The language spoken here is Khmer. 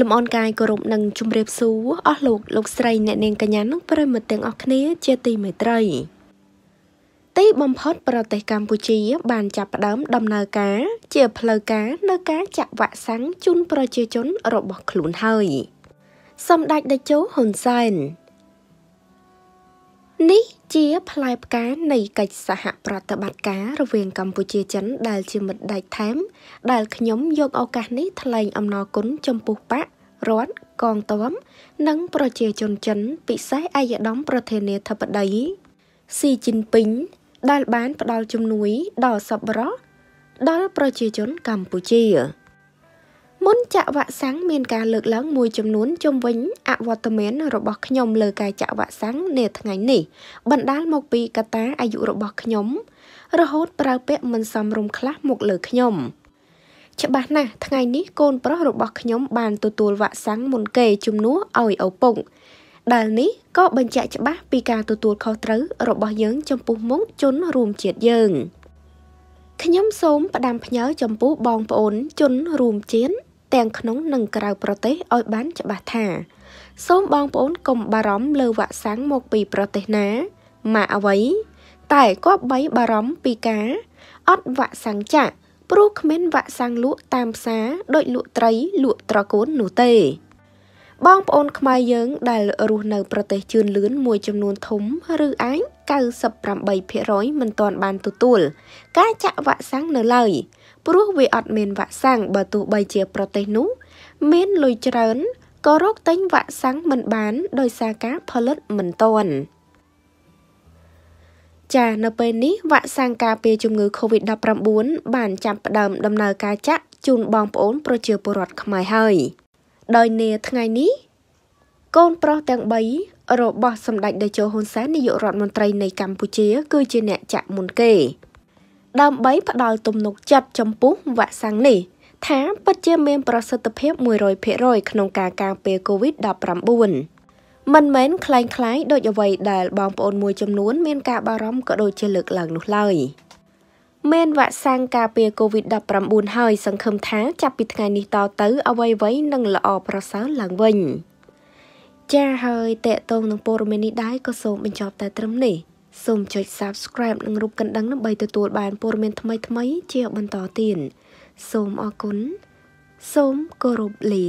លំអរកាយគោរពនិងជម្រាបសួរអស់លោក លោកស្រីអ្នកនាងកញ្ញានិងប្រិយមិត្តទាំងអស់គ្នា ជាទីមេត្រីទីបំផុតប្រទេសកម្ពុជា បានចាប់ផ្ដើមដំណើរការ ជាផ្លូវការ នៅការចាក់វ៉ាក់សាំងជូនប្រជាជន របស់ខ្លួនហើយសម្ដេចតេជោហ៊ុនសែននេះជាផ្លែផ្កានៃកិច្ចសហប្រតិបត្តិការរវាងកម្ពុជាចិនដែលជាមិត្តដៃថែមដែលខ្ញុំយកឱកាសនេះថ្លែងអំណរគុណចំពោះបករដ្ឋកងទ័ពនិងប្រជាជនចិន ពិសេសអាយដាមប្រធានាធិបតីស៊ីជីនពីងដែលបានផ្ដល់ជំនួយដល់សប្បុរសដល់ប្រជាជនកម្ពុជាមុនចាក់វ៉ាក់សាំងមានការលើកឡើងមួយចំនួនជំវិញអវត្តមានរបស់ខ្ញុំលើការចាក់វ៉ាក់សាំងនាថ្ងៃនេះបណ្ដាលមកពីកត្តាអាយុរបស់ខ្ញុំ រហូតប្រើពាក្យមិនសមរម្យខ្លះមក លើខ្ញុំច្បាស់ណាស់ថ្ងៃនេះកូនប្រុសរបស់ខ្ញុំបានទទួលវ៉ាក់សាំងមុនគេជំនួសឲ្យឪពុកដែលនេះក៏បញ្ជាក់ច្បាស់ពីការទទួលខុសត្រូវរបស់យើងចំពោះមុខជនរួមជាតិយើងខ្ញុំសូមផ្ដាំផ្ញើចំពោះបងប្អូនជនរួមជាតិទាំងក្នុងនិងក្រៅប្រទេសឲ្យបានច្បាស់ថាសូមបងប្អូនកុំបារម្ភលើវ៉ាក់សាំងមកពីប្រទេសណាម៉ាកអ្វី តែគប្បីបារម្ភពីការអត់វ៉ាក់សាំងចាក់ ព្រោះគ្មានវ៉ាក់សាំងលក់តាមផ្សារដូចលក់ត្រីលក់ត្រកួននោះទេបងប្អូន ខ្មែរយើងដែលរស់នៅ ប្រទេសជឿនលឿនមួយចំនួនធំឬអាច98%មិនទាន់បានទទួល ការចាក់វ៉ាក់សាំងនៅឡើយ ព្រោះវាអត់មានវ៉ាក់សាំងបើទោះបីជាប្រទេសនោះមានលុយច្រើនក៏រកទិញវ៉ាក់សាំងមិនបាន ដោយសារការផលិតមិនទាន់ចានៅពេលនេះវ៉ាក់សាំងការពារជំងឺ Covid-19 បានចាប់ផ្ដើមដំណើរការចាក់ជូនបងប្អូន ប្រជាពលរដ្ឋខ្មែរហើយ។ដោយនាថ្ងៃនេះកូនប្រុសទាំង3របស់សម្ដេចតេជោហ៊ុនសែននាយក រដ្ឋមន្ត្រី នៃកម្ពុជា គឺជាអ្នកចាក់មុនគេដើម្បីផ្ដល់ទំនុកចិត្តចំពោះវ៉ាក់សាំងនេះថាពិតជាមាន ប្រសិទ្ធភាព100%ក្នុងការការពារ COVID-19 មិនមែនคล้ายៗដូចអ្វី ដែលបងប្អូនមួយចំនួន មានការបារម្ភក៏ដូចជាលើកឡើងនោះឡើយ។មានវ៉ាក់សាំងការពារ COVID-19 ហើយសង្ឃឹមថាចាប់ពីថ្ងៃនេះតទៅ អ្វីៗនឹងល្អប្រសើរឡើងវិញ ចា៎ហើយតេតងនឹងព័ត៌មាននេះដែរក៏សូមបញ្ចប់តែត្រឹមនេះសូមចុច Subscribe និងរូបកណ្ដឹងដើម្បីទទួលបានព័ត៌មានថ្មីៗជាបន្តទៀតសូមអរគុណសូមគោរពលា